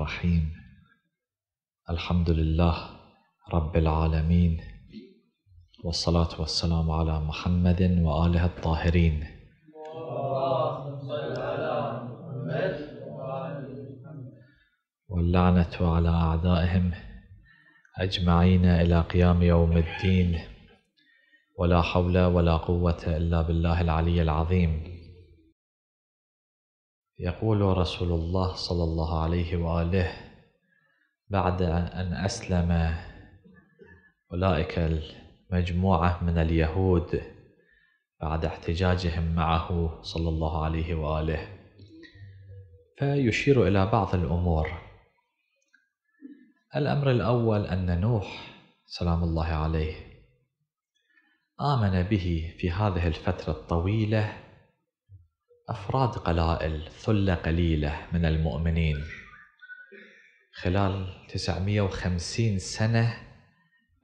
الرحيم الحمد لله رب العالمين والصلاة والسلام على محمد وآله الطاهرين واللعنة على أعدائهم أجمعين إلى قيام يوم الدين ولا حول ولا قوة إلا بالله العلي العظيم يقول رسول الله صلى الله عليه وآله بعد أن أسلم أولئك المجموعة من اليهود بعد احتجاجهم معه صلى الله عليه وآله فيشير إلى بعض الأمور الأمر الأول أن نوح سلام الله عليه آمن به في هذه الفترة الطويلة أفراد قلائل ثلة قليلة من المؤمنين خلال 950 سنة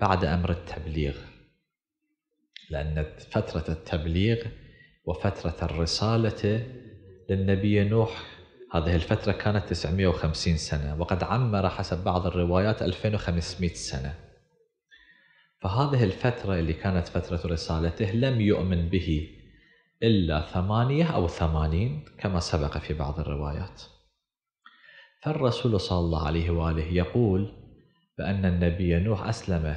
بعد أمر التبليغ لأن فترة التبليغ وفترة الرسالة للنبي نوح هذه الفترة كانت 950 سنة وقد عمر حسب بعض الروايات 2500 سنة فهذه الفترة اللي كانت فترة رسالته لم يؤمن به إلا ثمانية أو ثمانين كما سبق في بعض الروايات فالرسول صلى الله عليه وآله يقول بأن النبي نوح أسلم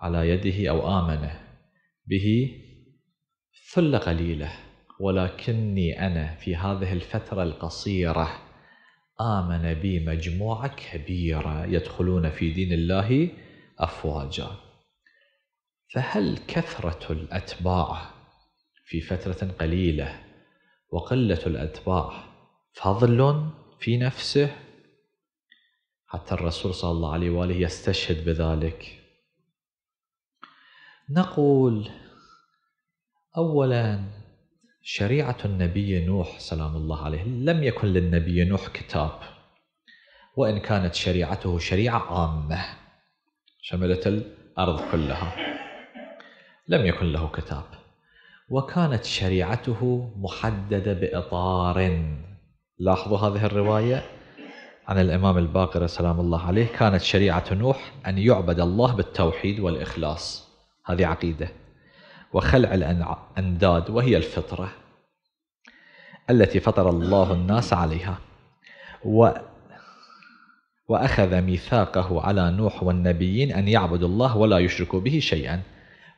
على يده أو آمن به ثل قليلة ولكني أنا في هذه الفترة القصيرة آمن بي مجموعة كبيرة يدخلون في دين الله أفواجا فهل كثرة الأتباع في فترة قليلة وقلة الأتباع فضل في نفسه حتى الرسول صلى الله عليه وآله يستشهد بذلك نقول أولا شريعة النبي نوح سلام الله عليه لم يكن للنبي نوح كتاب وإن كانت شريعته شريعة عامة شملت الأرض كلها لم يكن له كتاب وكانت شريعته محددة بإطار لاحظوا هذه الرواية عن الإمام الباقر سلام الله عليه كانت شريعة نوح أن يعبد الله بالتوحيد والإخلاص هذه عقيدة وخلع الأنداد وهي الفطرة التي فطر الله الناس عليها و وأخذ ميثاقه على نوح والنبيين أن يعبدوا الله ولا يشركوا به شيئا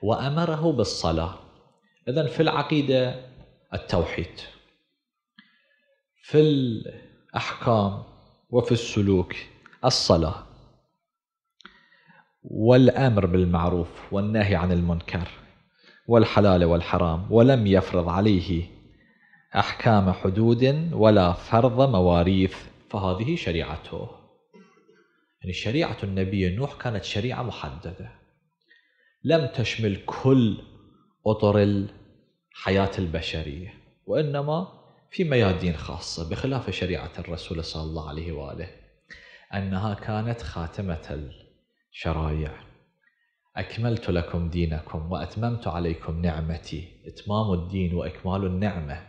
وأمره بالصلاة إذا في العقيدة التوحيد في الأحكام وفي السلوك الصلاة والأمر بالمعروف والنهي عن المنكر والحلال والحرام ولم يفرض عليه أحكام حدود ولا فرض مواريث فهذه شريعته يعني شريعة النبي نوح كانت شريعة محددة لم تشمل كل أطر الحياة البشرية وإنما في ميادين خاصة بخلاف شريعة الرسول صلى الله عليه وآله أنها كانت خاتمة الشرايع أكملت لكم دينكم وأتممت عليكم نعمتي إتمام الدين وإكمال النعمة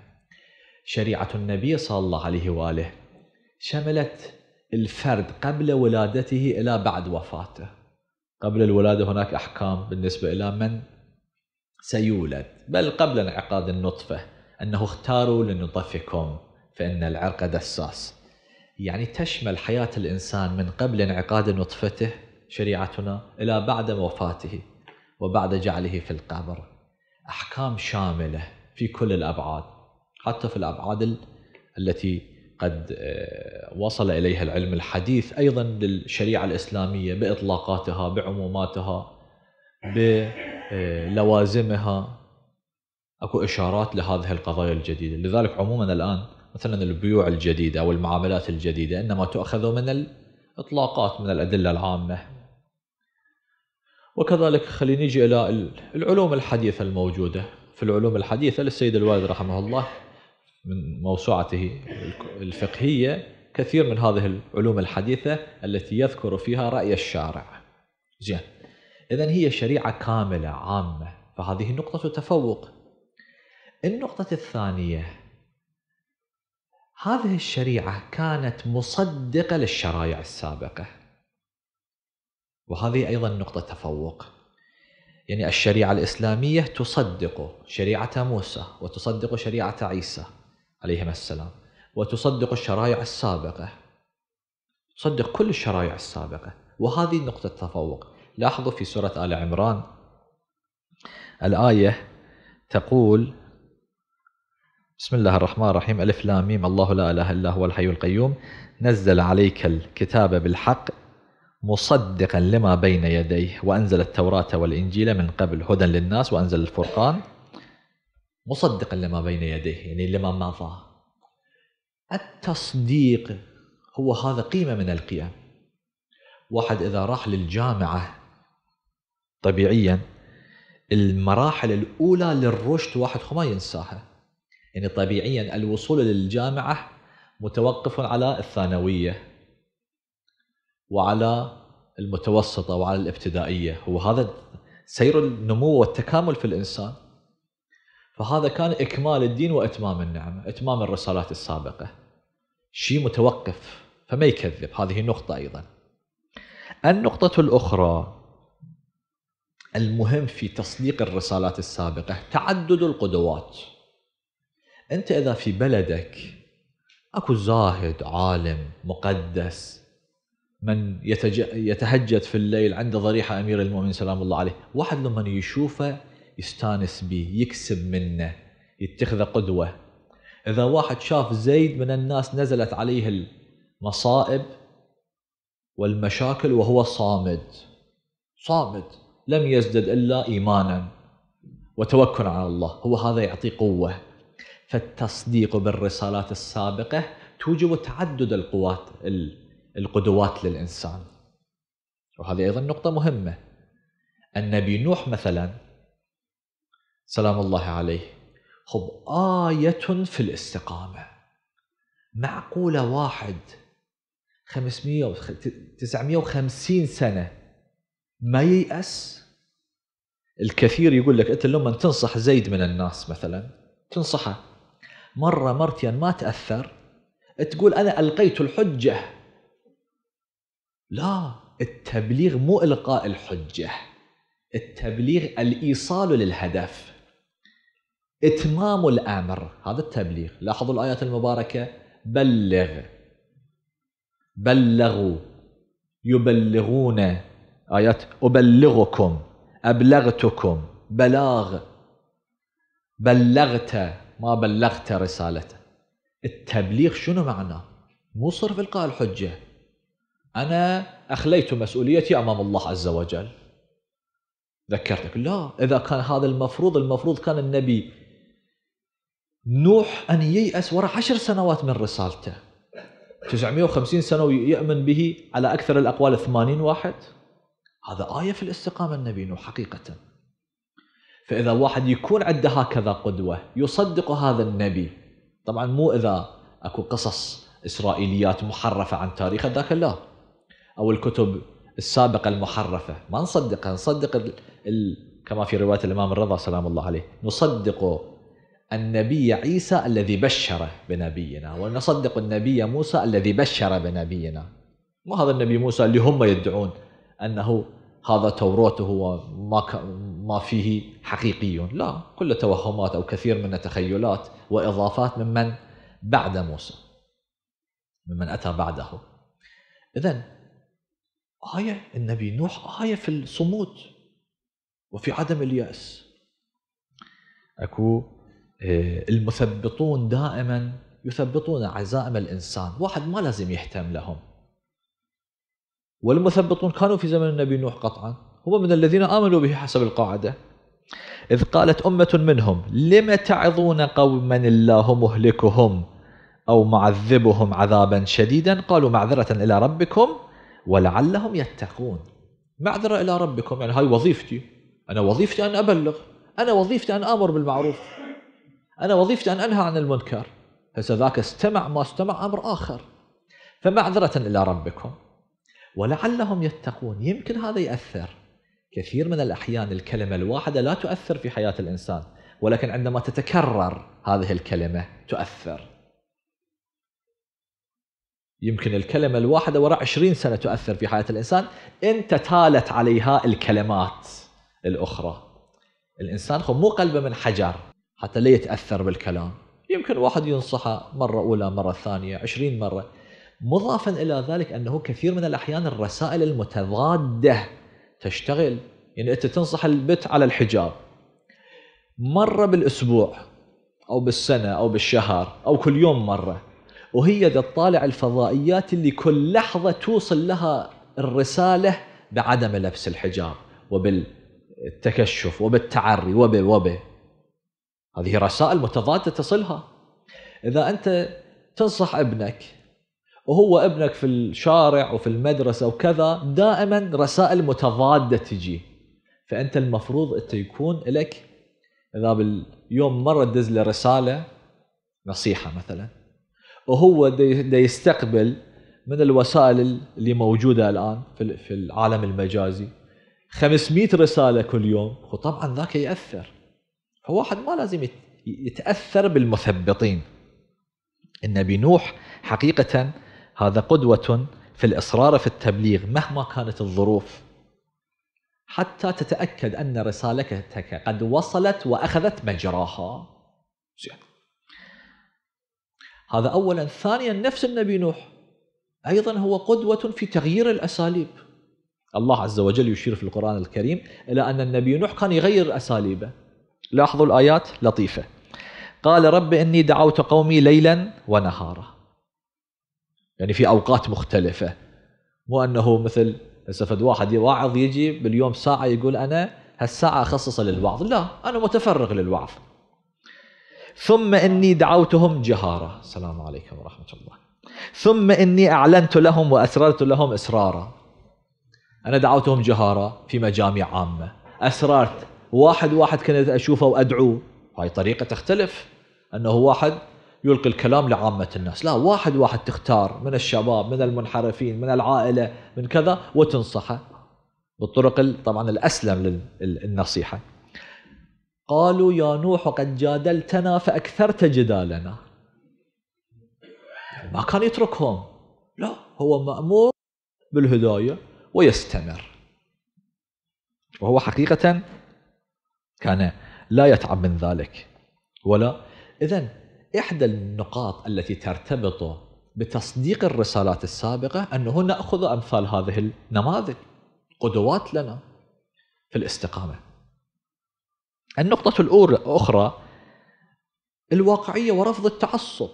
شريعة النبي صلى الله عليه وآله شملت الفرد قبل ولادته إلى بعد وفاته قبل الولادة هناك أحكام بالنسبة إلى من سيولد بل قبل انعقاد النطفة أنه اختاروا لنطفكم فإن العرق دساس يعني تشمل حياة الإنسان من قبل انعقاد نطفته شريعتنا إلى بعد وفاته وبعد جعله في القبر أحكام شاملة في كل الأبعاد حتى في الأبعاد التي قد آه، وصل إليها العلم الحديث أيضا للشريعة الإسلامية بإطلاقاتها بعموماتها ب آه، لوازمها اكو اشارات لهذه القضايا الجديده، لذلك عموما الان مثلا البيوع الجديده او المعاملات الجديده انما تؤخذ من الاطلاقات من الادله العامه. وكذلك خليني نجي الى العلوم الحديثه الموجوده، في العلوم الحديثه للسيد الوالد رحمه الله من موسوعته الفقهيه كثير من هذه العلوم الحديثه التي يذكر فيها راي الشارع. زين. إذا هي شريعة كاملة عامة فهذه نقطة تفوق النقطة الثانية هذه الشريعة كانت مصدقة للشرائع السابقة وهذه أيضا نقطة تفوق يعني الشريعة الإسلامية تصدق شريعة موسى وتصدق شريعة عيسى عليهما السلام وتصدق الشرائع السابقة تصدق كل الشرائع السابقة وهذه نقطة تفوق لاحظوا في سورة آل عمران الآية تقول بسم الله الرحمن الرحيم ألف لام ميم الله لا إله إلا هو الحي القيوم نزل عليك الكتاب بالحق مصدقا لما بين يديه وأنزل التوراة والإنجيل من قبل هدى للناس وأنزل الفرقان مصدقا لما بين يديه يعني لما مضى التصديق هو هذا قيمة من القيم واحد إذا راح للجامعة طبيعيا المراحل الاولى للرشد واحد ما ينساها يعني طبيعيا الوصول للجامعه متوقف على الثانويه وعلى المتوسطه وعلى الابتدائيه هو هذا سير النمو والتكامل في الانسان فهذا كان اكمال الدين واتمام النعمه اتمام الرسالات السابقه شيء متوقف فما يكذب هذه نقطه ايضا النقطه الاخرى المهم في تصديق الرسالات السابقة تعدد القدوات أنت إذا في بلدك أكو زاهد عالم مقدس من يتهجد في الليل عنده ضريحة أمير المؤمنين سلام الله عليه واحد لما يشوفه يستانس به يكسب منه يتخذه قدوة إذا واحد شاف زيد من الناس نزلت عليه المصائب والمشاكل وهو صامد صامد لم يزدد إلا إيمانا وتوكل على الله هو هذا يعطي قوة فالتصديق بالرسالات السابقة توجب تعدد القوات القدوات للإنسان وهذه أيضا نقطة مهمة النبي نوح مثلا سلام الله عليه خب آية في الاستقامة معقولة واحد 500 950 سنة ما ييأس الكثير يقول لك انت لما تنصح زيد من الناس مثلا تنصحه مره مرتين ما تاثر تقول انا القيت الحجه لا التبليغ مو القاء الحجه التبليغ الايصال للهدف اتمام الامر هذا التبليغ لاحظوا الايات المباركه بلغ بلغوا يبلغون آيات أبلغكم أبلغتكم بلاغ بلغت ما بلغت رسالته التبليغ شنو معناه مو صرف إلقاء الحجة أنا أخليت مسؤوليتي أمام الله عز وجل ذكرتك لا إذا كان هذا المفروض المفروض كان النبي نوح أن ييأس وراء عشر سنوات من رسالته 950 سنة ويأمن به على أكثر الأقوال 80 واحد هذا آية في الاستقامة النبي نوح حقيقة فإذا واحد يكون عنده هكذا قدوة يصدق هذا النبي طبعا مو إذا أكو قصص إسرائيليات محرفة عن تاريخ ذاك لا أو الكتب السابقة المحرفة ما نصدقها نصدق ال... ال... كما في رواية الإمام الرضا سلام الله عليه نصدق النبي عيسى الذي بشر بنبينا ونصدق النبي موسى الذي بشر بنبينا مو هذا النبي موسى اللي هم يدعون انه هذا توراته وما ك... ما فيه حقيقي لا كل توهمات او كثير من التخيلات واضافات ممن بعد موسى ممن اتى بعده اذا ايه النبي نوح ايه في الصمود وفي عدم الياس اكو آه، المثبطون دائما يثبطون عزائم الانسان واحد ما لازم يهتم لهم والمثبطون كانوا في زمن النبي نوح قطعا هم من الذين آمنوا به حسب القاعدة إذ قالت أمة منهم لم تعظون قوما الله مهلكهم أو معذبهم عذابا شديدا قالوا معذرة إلى ربكم ولعلهم يتقون معذرة إلى ربكم يعني هاي وظيفتي أنا وظيفتي أن أبلغ أنا وظيفتي أن آمر بالمعروف أنا وظيفتي أن أنهى عن المنكر هسه ذاك استمع ما استمع أمر آخر فمعذرة إلى ربكم ولعلهم يتقون يمكن هذا يأثر كثير من الأحيان الكلمة الواحدة لا تؤثر في حياة الإنسان ولكن عندما تتكرر هذه الكلمة تؤثر يمكن الكلمة الواحدة وراء عشرين سنة تؤثر في حياة الإنسان إن تتالت عليها الكلمات الأخرى الإنسان مو قلبه من حجر حتى لا يتأثر بالكلام يمكن واحد ينصحه مرة أولى مرة ثانية عشرين مرة مضافا الى ذلك انه كثير من الاحيان الرسائل المتضاده تشتغل يعني انت تنصح البت على الحجاب مره بالاسبوع او بالسنه او بالشهر او كل يوم مره وهي تطالع الفضائيات اللي كل لحظه توصل لها الرساله بعدم لبس الحجاب وبالتكشف وبالتعري وب وب هذه رسائل متضاده تصلها اذا انت تنصح ابنك وهو ابنك في الشارع وفي المدرسة وكذا دائما رسائل متضادة تجي فأنت المفروض أنت يكون لك إذا باليوم مرة تدز له رسالة نصيحة مثلا وهو دا يستقبل من الوسائل اللي موجودة الآن في العالم المجازي 500 رسالة كل يوم وطبعا ذاك يأثر فواحد ما لازم يتأثر بالمثبطين النبي نوح حقيقة هذا قدوة في الإصرار في التبليغ مهما كانت الظروف حتى تتأكد أن رسالتك قد وصلت وأخذت مجراها زين هذا أولا ثانيا نفس النبي نوح أيضا هو قدوة في تغيير الأساليب الله عز وجل يشير في القرآن الكريم إلى أن النبي نوح كان يغير أساليبه لاحظوا الآيات لطيفة قال رب إني دعوت قومي ليلا ونهارا يعني في اوقات مختلفه مو انه مثل هسه فد واحد واعظ يجي باليوم ساعه يقول انا هالساعه اخصصها للوعظ لا انا متفرغ للوعظ ثم اني دعوتهم جهارا السلام عليكم ورحمه الله ثم اني اعلنت لهم واسررت لهم اسرارا انا دعوتهم جهارا في مجامع عامه اسررت واحد واحد كنت اشوفه وادعوه هاي طريقه تختلف انه واحد يلقي الكلام لعامة الناس لا واحد واحد تختار من الشباب من المنحرفين من العائلة من كذا وتنصحه بالطرق طبعا الأسلم للنصيحة قالوا يا نوح قد جادلتنا فأكثرت جدالنا ما كان يتركهم لا هو مأمور بالهداية ويستمر وهو حقيقة كان لا يتعب من ذلك ولا إذن إحدى النقاط التي ترتبط بتصديق الرسالات السابقة أنه نأخذ أمثال هذه النماذج قدوات لنا في الاستقامة النقطة الأخرى الواقعية ورفض التعصب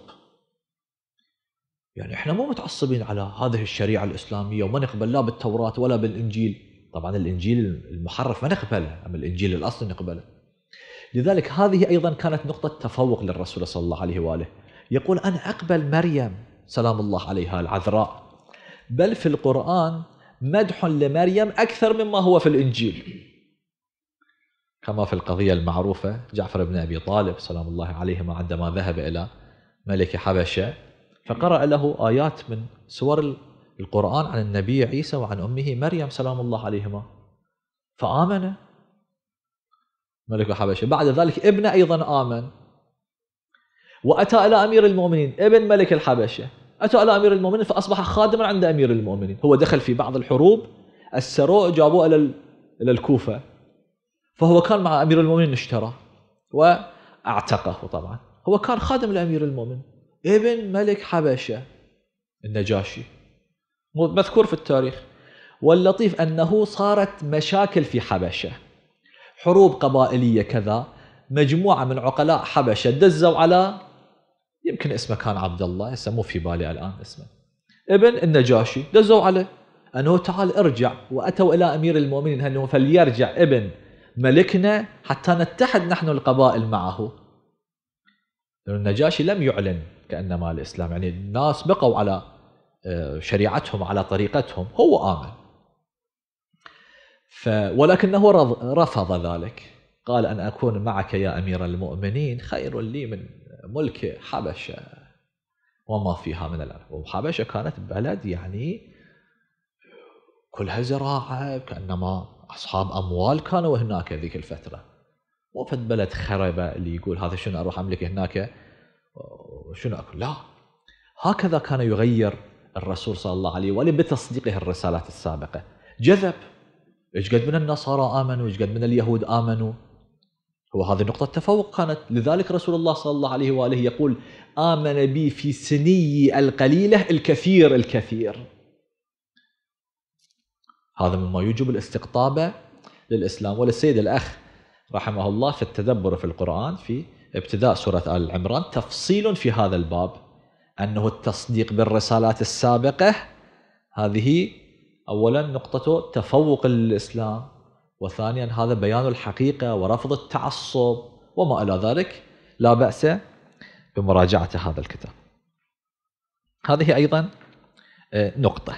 يعني احنا مو متعصبين على هذه الشريعة الإسلامية وما نقبل لا بالتوراة ولا بالإنجيل طبعا الإنجيل المحرف ما نقبله أما الإنجيل الأصلي نقبله لذلك هذه أيضا كانت نقطة تفوق للرسول صلى الله عليه وآله يقول أنا أقبل مريم سلام الله عليها العذراء بل في القرآن مدح لمريم أكثر مما هو في الإنجيل كما في القضية المعروفة جعفر بن أبي طالب سلام الله عليهما عندما ذهب إلى ملك حبشة فقرأ له آيات من سور القرآن عن النبي عيسى وعن أمه مريم سلام الله عليهما فآمن ملك الحبشة بعد ذلك ابنه أيضا آمن وأتى إلى أمير المؤمنين ابن ملك الحبشة أتى إلى أمير المؤمنين فأصبح خادما عند أمير المؤمنين هو دخل في بعض الحروب أسروه جابوه إلى إلى الكوفة فهو كان مع أمير المؤمنين اشتراه وأعتقه طبعا هو كان خادم لأمير المؤمنين ابن ملك حبشة النجاشي مذكور في التاريخ واللطيف أنه صارت مشاكل في حبشة حروب قبائلية كذا مجموعة من عقلاء حبشة دزوا على يمكن اسمه كان عبد الله هسه مو في بالي الآن اسمه ابن النجاشي دزوا عليه أنه تعال ارجع وأتوا إلى أمير المؤمنين أنه فليرجع ابن ملكنا حتى نتحد نحن القبائل معه النجاشي لم يعلن كأنما الإسلام يعني الناس بقوا على آه، شريعتهم على طريقتهم هو آمن ف ولكنه رفض ذلك قال أن أكون معك يا أمير المؤمنين خير لي من ملك حبشة وما فيها من الأرض وحبشة كانت بلد يعني كلها زراعة كأنما أصحاب أموال كانوا هناك ذيك الفترة مو بلد خربة اللي يقول هذا شنو أروح أملك هناك وشنو أكل لا هكذا كان يغير الرسول صلى الله عليه وآله بتصديقه الرسالات السابقة جذب ايش قد من النصارى امنوا ايش قد من اليهود امنوا هو هذه نقطة تفوق كانت لذلك رسول الله صلى الله عليه وآله يقول آمن بي في سني القليلة الكثير الكثير هذا مما يوجب الاستقطاب للإسلام وللسيد الأخ رحمه الله في التدبر في القرآن في ابتداء سورة آل عمران تفصيل في هذا الباب أنه التصديق بالرسالات السابقة هذه اولا نقطته تفوق الاسلام وثانيا هذا بيان الحقيقه ورفض التعصب وما الى ذلك لا باس بمراجعه هذا الكتاب. هذه ايضا آه، نقطه.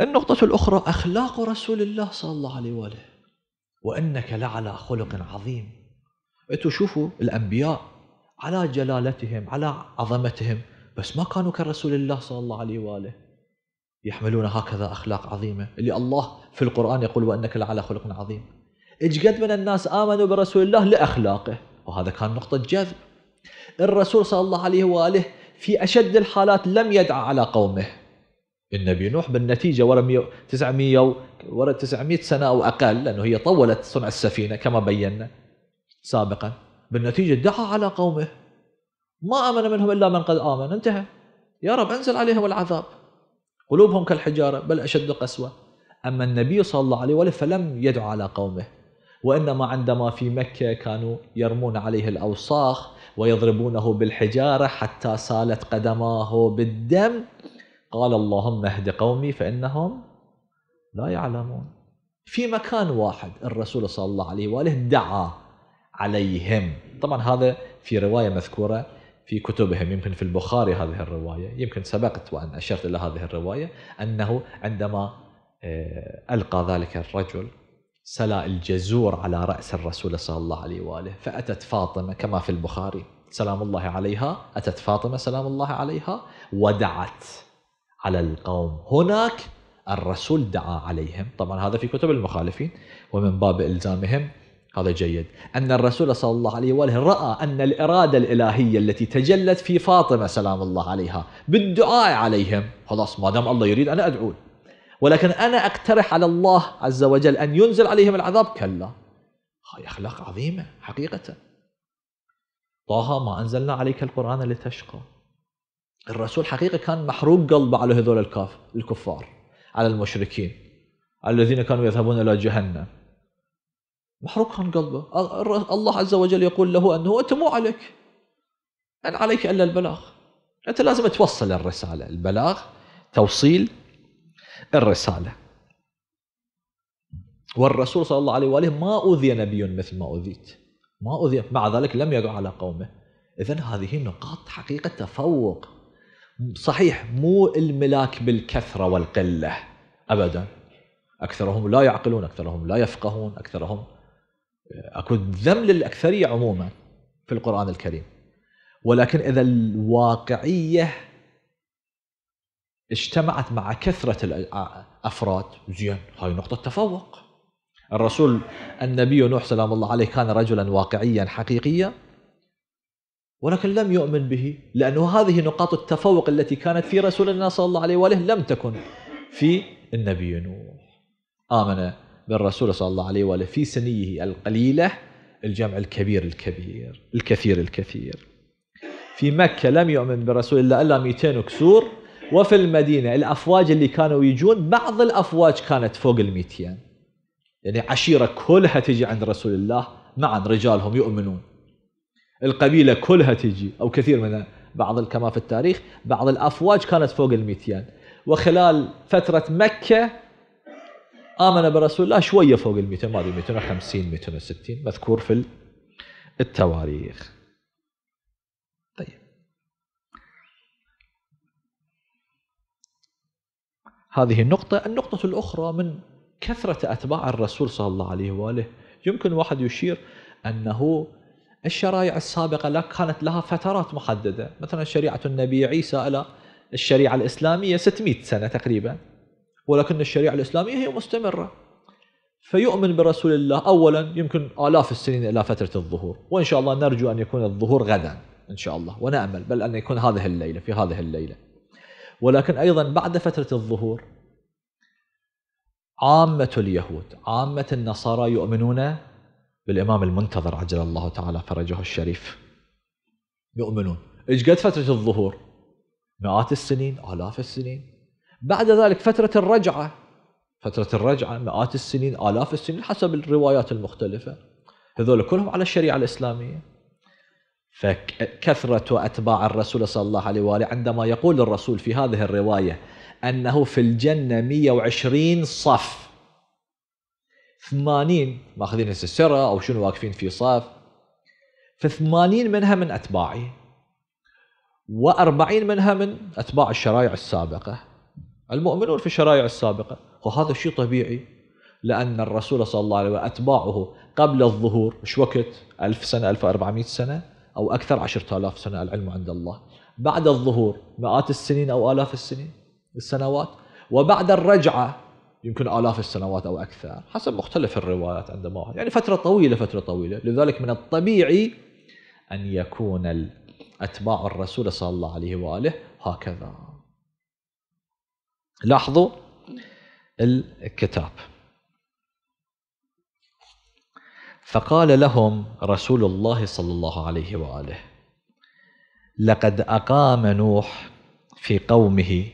النقطة الأخرى أخلاق رسول الله صلى الله عليه وآله وإنك لعلى خلق عظيم انتم شوفوا الأنبياء على جلالتهم على عظمتهم بس ما كانوا كرسول الله صلى الله عليه وآله يحملون هكذا أخلاق عظيمة اللي الله في القرآن يقول وأنك لعلى خلق عظيم إيش قد من الناس آمنوا برسول الله لأخلاقه وهذا كان نقطة جذب الرسول صلى الله عليه وآله في أشد الحالات لم يدعى على قومه النبي نوح بالنتيجة ورا 900 ورا 900 سنة أو أقل لأنه هي طولت صنع السفينة كما بينا سابقا بالنتيجة دعا على قومه ما آمن منهم إلا من قد آمن انتهى يا رب انزل عليهم العذاب قلوبهم كالحجارة بل أشد قسوة أما النبي صلى الله عليه وآله فلم يدعو على قومه وإنما عندما في مكة كانوا يرمون عليه الأوساخ ويضربونه بالحجارة حتى سالت قدماه بالدم قال اللهم اهد قومي فإنهم لا يعلمون في مكان واحد الرسول صلى الله عليه وآله دعا عليهم طبعا هذا في رواية مذكورة في كتبهم يمكن في البخاري هذه الرواية يمكن سبقت وأن أشرت إلى هذه الرواية أنه عندما آه، ألقى ذلك الرجل سلا الجزور على رأس الرسول صلى الله عليه وآله فأتت فاطمة كما في البخاري سلام الله عليها أتت فاطمة سلام الله عليها ودعت على القوم هناك الرسول دعا عليهم طبعا هذا في كتب المخالفين ومن باب إلزامهم هذا جيد أن الرسول صلى الله عليه وآله رأى أن الإرادة الإلهية التي تجلت في فاطمة سلام الله عليها بالدعاء عليهم خلاص ما دام الله يريد أنا أدعو ولكن أنا أقترح على الله عز وجل أن ينزل عليهم العذاب كلا هاي أخلاق عظيمة حقيقة طه ما أنزلنا عليك القرآن لتشقى الرسول حقيقة كان محروق قلبه على هذول الكاف الكفار على المشركين الذين كانوا يذهبون إلى جهنم محروق عن قلبه الله عز وجل يقول له أنه أنت مو عليك أن عليك إلا البلاغ أنت لازم توصل الرسالة البلاغ توصيل الرسالة والرسول صلى الله عليه وآله ما أوذي نبي مثل ما أوذيت ما أوذي مع ذلك لم يقع على قومه إذا هذه نقاط حقيقة تفوق صحيح مو الملاك بالكثرة والقلة أبدا أكثرهم لا يعقلون أكثرهم لا يفقهون أكثرهم اكو ذم للاكثريه عموما في القران الكريم ولكن اذا الواقعيه اجتمعت مع كثره الافراد زين هاي نقطه تفوق الرسول النبي نوح سلام الله عليه كان رجلا واقعيا حقيقيا ولكن لم يؤمن به لأنه هذه نقاط التفوق التي كانت في رسول الله صلى الله عليه وآله لم تكن في النبي نوح آمن بالرسول صلى الله عليه وآله في سنيه القليلة الجمع الكبير الكبير الكثير الكثير في مكة لم يؤمن برسول الله إلا 200 كسور وفي المدينة الأفواج اللي كانوا يجون بعض الأفواج كانت فوق ال 200 يعني عشيرة كلها تجي عند رسول الله معا رجالهم يؤمنون القبيلة كلها تجي أو كثير من بعض كما في التاريخ بعض الأفواج كانت فوق ال 200 وخلال فترة مكة آمن برسول الله شوية فوق ال 200 ما أدري 250 260 مذكور في التواريخ طيب هذه النقطة النقطة الأخرى من كثرة أتباع الرسول صلى الله عليه وآله يمكن واحد يشير أنه الشرائع السابقة لك كانت لها فترات محددة مثلا شريعة النبي عيسى إلى الشريعة الإسلامية 600 سنة تقريبا ولكن الشريعة الإسلامية هي مستمرة فيؤمن برسول الله أولا يمكن آلاف السنين إلى فترة الظهور وإن شاء الله نرجو أن يكون الظهور غدا إن شاء الله ونأمل بل أن يكون هذه الليلة في هذه الليلة ولكن أيضا بعد فترة الظهور عامة اليهود عامة النصارى يؤمنون بالإمام المنتظر عجل الله تعالى فرجه الشريف يؤمنون إيش قد فترة الظهور مئات السنين آلاف السنين بعد ذلك فترة الرجعة فترة الرجعة مئات السنين آلاف السنين حسب الروايات المختلفة هذول كلهم على الشريعة الإسلامية فكثرة أتباع الرسول صلى الله عليه وآله عندما يقول الرسول في هذه الرواية أنه في الجنة 120 صف 80 ماخذين السرة أو شنو واقفين في صف ف80 منها من أتباعي و40 منها من أتباع الشرائع السابقة المؤمنون في الشرائع السابقة وهذا شيء طبيعي لأن الرسول صلى الله عليه وسلم أتباعه قبل الظهور مش وقت ألف سنة 1400 سنة أو أكثر 10000 سنة العلم عند الله بعد الظهور مئات السنين أو آلاف السنين السنوات وبعد الرجعة يمكن آلاف السنوات أو أكثر حسب مختلف الروايات عندما يعني فترة طويلة فترة طويلة لذلك من الطبيعي أن يكون أتباع الرسول صلى الله عليه وآله هكذا لاحظوا الكتاب فقال لهم رسول الله صلى الله عليه واله لقد اقام نوح في قومه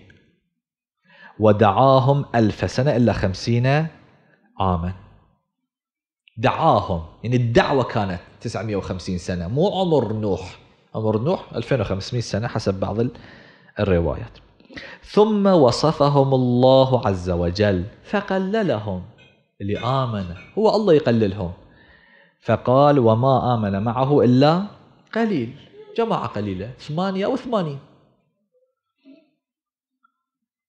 ودعاهم ألف سنة إلا خمسين عاما دعاهم يعني الدعوة كانت 950 سنة مو عمر نوح عمر نوح 2500 سنة حسب بعض الروايات ثم وصفهم الله عز وجل فقللهم اللي آمن هو الله يقللهم فقال وما آمن معه إلا قليل جماعة قليلة ثمانية أو ثمانين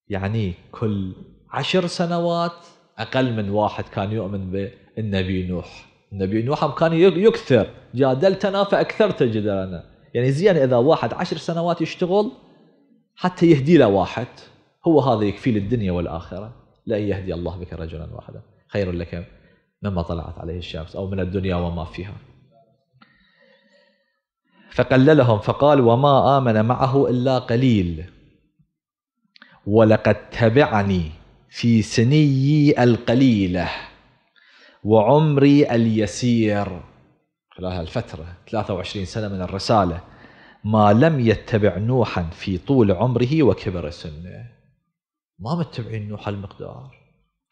يعني كل عشر سنوات أقل من واحد كان يؤمن بالنبي نوح النبي نوح كان يكثر جادلتنا فأكثرت جدلنا يعني زين إذا واحد عشر سنوات يشتغل حتى يهدي له واحد هو هذا يكفي للدنيا والآخرة لأن يهدي الله بك رجلا واحدا خير لك مما طلعت عليه الشمس أو من الدنيا وما فيها فقللهم فقال وما آمن معه إلا قليل ولقد تبعني في سني القليلة وعمري اليسير خلال هالفترة 23 سنة من الرسالة ما لم يتبع نوحا في طول عمره وكبر سنه ما متبعين نوح المقدار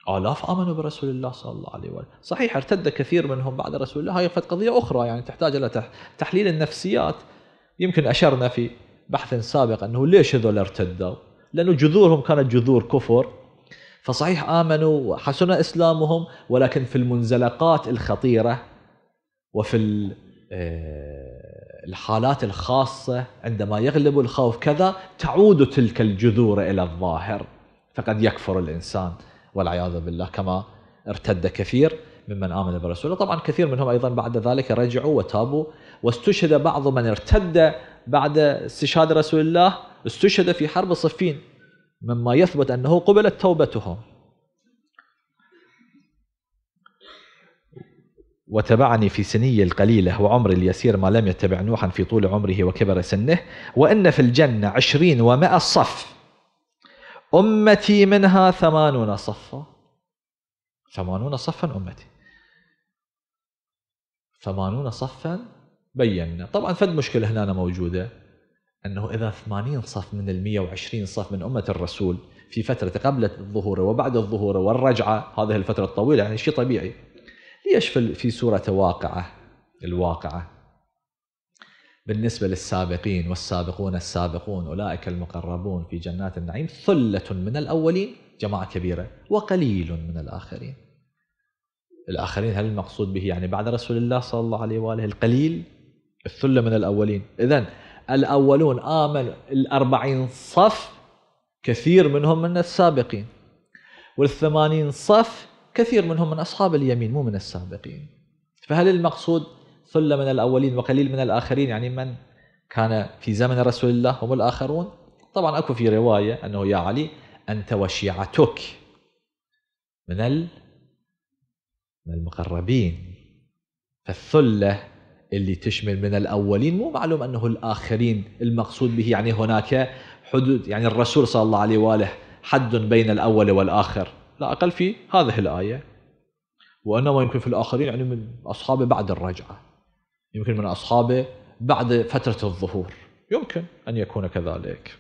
آلاف آمنوا برسول الله صلى الله عليه وسلم صحيح ارتد كثير منهم بعد رسول الله هاي قضية أخرى يعني تحتاج إلى تحليل النفسيات يمكن أشرنا في بحث سابق أنه ليش هذول ارتدوا لأنه جذورهم كانت جذور كفر فصحيح آمنوا وحسن إسلامهم ولكن في المنزلقات الخطيرة وفي آه، الحالات الخاصة عندما يغلب الخوف كذا تعود تلك الجذور إلى الظاهر فقد يكفر الإنسان والعياذ بالله كما ارتد كثير ممن آمن بالرسول طبعا كثير منهم أيضا بعد ذلك رجعوا وتابوا واستشهد بعض من ارتد بعد استشهاد رسول الله استشهد في حرب صفين مما يثبت أنه قبلت توبتهم وتبعني في سني القليلة وعمري اليسير ما لم يتبع نوحا في طول عمره وكبر سنه وإن في الجنة عشرين ومائة صف أمتي منها ثمانون صفا ثمانون صفا أمتي ثمانون صفا بينا طبعا فد مشكلة هنا موجودة أنه إذا ثمانين صف من المية وعشرين صف من أمة الرسول في فترة قبل الظهور وبعد الظهور والرجعة هذه الفترة الطويلة يعني شيء طبيعي ليش في سورة واقعة الواقعة بالنسبة للسابقين والسابقون السابقون أولئك المقربون في جنات النعيم ثلة من الأولين جماعة كبيرة وقليل من الآخرين الآخرين هل المقصود به يعني بعد رسول الله صلى الله عليه وآله القليل الثلة من الأولين إذا الأولون آمنوا الأربعين صف كثير منهم من السابقين والثمانين صف كثير منهم من أصحاب اليمين مو من السابقين فهل المقصود ثلة من الأولين وقليل من الآخرين يعني من كان في زمن رسول الله هم الآخرون طبعا أكو في رواية أنه يا علي أنت وشيعتك من من المقربين فالثلة اللي تشمل من الأولين مو معلوم أنه الآخرين المقصود به يعني هناك حدود يعني الرسول صلى الله عليه وآله حد بين الأول والآخر لا أقل في هذه الآية وإنما يمكن في الآخرين يعني من أصحابه بعد الرجعة يمكن من أصحابه بعد فترة الظهور يمكن أن يكون كذلك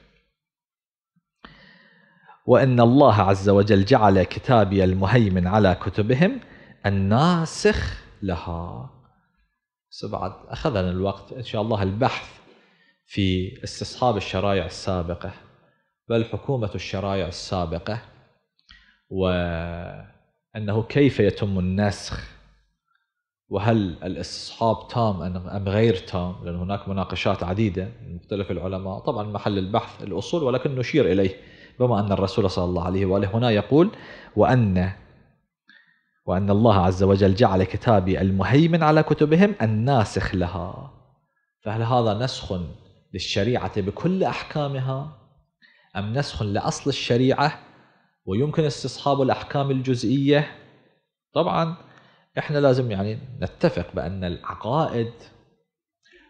وإن الله عز وجل جعل كتابي المهيمن على كتبهم الناسخ لها سبعد أخذنا الوقت إن شاء الله البحث في استصحاب الشرائع السابقة بل حكومة الشرائع السابقة وأنه كيف يتم النسخ وهل الإصحاب تام أم غير تام لأن هناك مناقشات عديدة من مختلف العلماء طبعا محل البحث الأصول ولكن نشير إليه بما أن الرسول صلى الله عليه وآله هنا يقول وأن وأن الله عز وجل جعل كتابي المهيمن على كتبهم الناسخ لها فهل هذا نسخ للشريعة بكل أحكامها أم نسخ لأصل الشريعة ويمكن استصحاب الأحكام الجزئية طبعا احنا لازم يعني نتفق بأن العقائد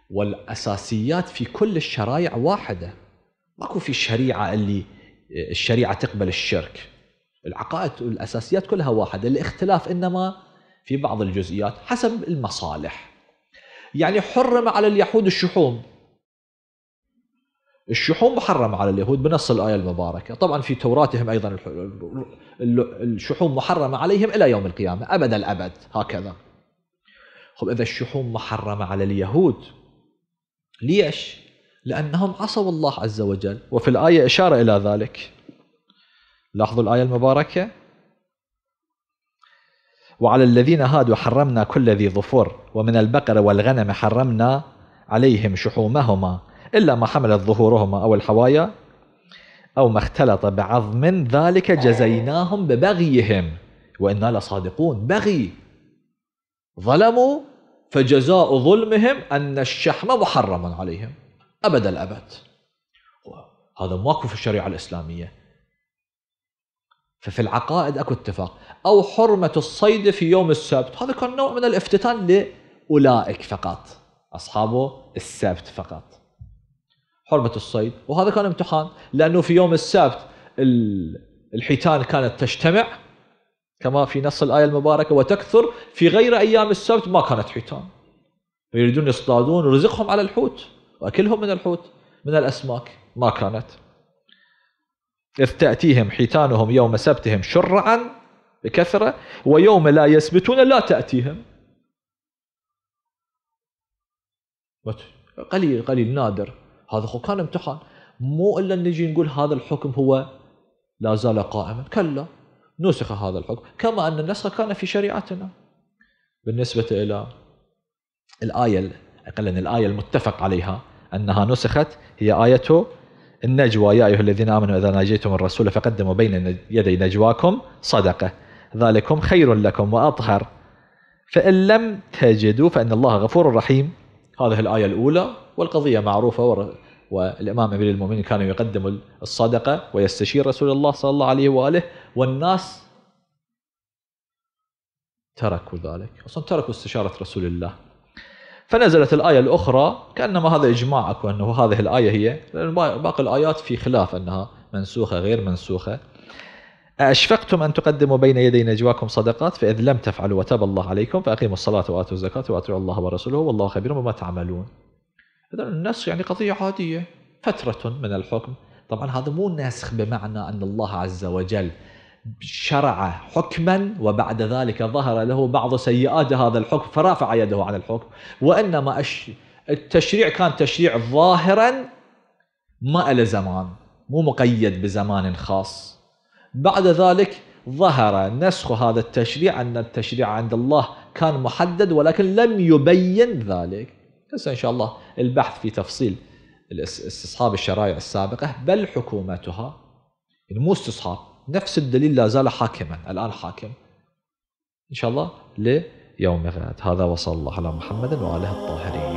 والأساسيات في كل الشرائع واحدة ماكو في شريعة اللي الشريعة تقبل الشرك العقائد والأساسيات كلها واحدة الاختلاف إنما في بعض الجزئيات حسب المصالح يعني حرم على اليهود الشحوم الشحوم محرمة على اليهود بنص الآية المباركة طبعا في توراتهم أيضا الشحوم محرمة عليهم إلى يوم القيامة أبد الأبد هكذا خب إذا الشحوم محرمة على اليهود ليش؟ لأنهم عصوا الله عز وجل وفي الآية إشارة إلى ذلك لاحظوا الآية المباركة وعلى الذين هادوا حرمنا كل ذي ظفر ومن البقر والغنم حرمنا عليهم شحومهما إلا ما حملت ظهورهما أو الحوايا أو ما اختلط بعظم ذلك جزيناهم ببغيهم وإنا لصادقون بغي ظلموا فجزاء ظلمهم أن الشحم محرم عليهم أبد الأبد هذا ماكو في الشريعة الإسلامية ففي العقائد أكو اتفاق أو حرمة الصيد في يوم السبت هذا كان نوع من الافتتان لأولئك فقط أصحاب السبت فقط حرمه الصيد وهذا كان امتحان لانه في يوم السبت الحيتان كانت تجتمع كما في نص الايه المباركه وتكثر في غير ايام السبت ما كانت حيتان فيريدون يصطادون رزقهم على الحوت واكلهم من الحوت من الاسماك ما كانت إذ تأتيهم حيتانهم يوم سبتهم شرعا بكثرة ويوم لا يسبتون لا تأتيهم قليل قليل نادر هذا خو كان امتحان مو الا نجي نقول هذا الحكم هو لا زال قائما كلا نسخ هذا الحكم كما ان النسخ كان في شريعتنا بالنسبه الى الايه ان الايه المتفق عليها انها نسخت هي ايه النجوى يا ايها الذين امنوا اذا ناجيتم الرسول فقدموا بين يدي نجواكم صدقه ذلكم خير لكم واطهر فان لم تجدوا فان الله غفور رحيم هذه الايه الاولى والقضية معروفة والإمام أمير المؤمنين كان يقدم الصدقة ويستشير رسول الله صلى الله عليه وآله والناس تركوا ذلك أصلا تركوا استشارة رسول الله فنزلت الآية الأخرى كأنما هذا إجماع أكو أنه هذه الآية هي لأن باقي الآيات في خلاف أنها منسوخة غير منسوخة أشفقتم أن تقدموا بين يدي نجواكم صدقات فإذ لم تفعلوا وتاب الله عليكم فأقيموا الصلاة وآتوا الزكاة وأطيعوا الله ورسوله والله خبير بما تعملون إذا النسخ يعني قضية عادية فترة من الحكم طبعا هذا مو نسخ بمعنى أن الله عز وجل شرع حكما وبعد ذلك ظهر له بعض سيئات هذا الحكم فرافع يده عن الحكم وإنما التشريع كان تشريع ظاهرا ما له زمان مو مقيد بزمان خاص بعد ذلك ظهر نسخ هذا التشريع أن التشريع عند الله كان محدد ولكن لم يبين ذلك هسه ان شاء الله البحث في تفصيل استصحاب الشرائع السابقه بل حكومتها يعني مو استصحاب نفس الدليل لا زال حاكما الان حاكم ان شاء الله ليوم غد هذا وصلى الله على محمد واله الطاهرين